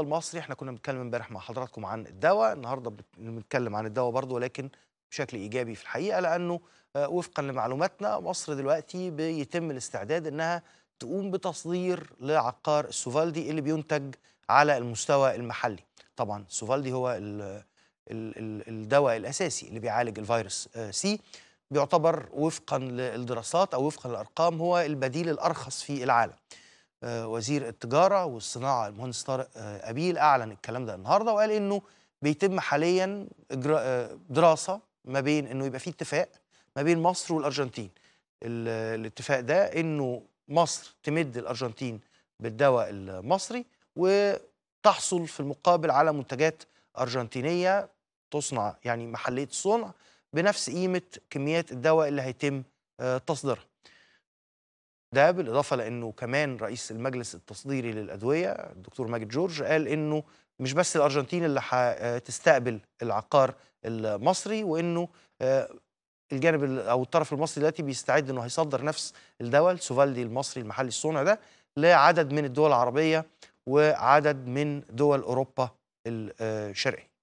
المصري احنا كنا بنتكلم امبارح مع حضراتكم عن الدواء النهارده بنتكلم عن الدواء برضه ولكن بشكل ايجابي في الحقيقه لانه آه، وفقا لمعلوماتنا مصر دلوقتي بيتم الاستعداد انها تقوم بتصدير لعقار السوفالدي اللي بينتج على المستوى المحلي طبعا السوفالدي هو الـ الـ الـ الدواء الاساسي اللي بيعالج الفيروس آه، سي بيعتبر وفقا للدراسات او وفقا للارقام هو البديل الارخص في العالم آه، وزير التجاره والصناعه المهندس طارق آه، ابيل اعلن الكلام ده النهارده وقال انه بيتم حاليا آه، دراسه ما بين انه يبقى في اتفاق ما بين مصر والارجنتين الاتفاق ده انه مصر تمد الارجنتين بالدواء المصري وتحصل في المقابل على منتجات ارجنتينيه تصنع يعني محليه الصنع بنفس قيمه كميات الدواء اللي هيتم تصديرها ده بالاضافه لانه كمان رئيس المجلس التصديري للادويه الدكتور ماجد جورج قال انه مش بس الارجنتين اللي هتستقبل آه، العقار المصري وانه آه، الجانب او الطرف المصري دلوقتي بيستعد انه هيصدر نفس الدواء سوفالدي المصري المحلي الصنع ده لعدد من الدول العربيه وعدد من دول اوروبا الشرقيه آه،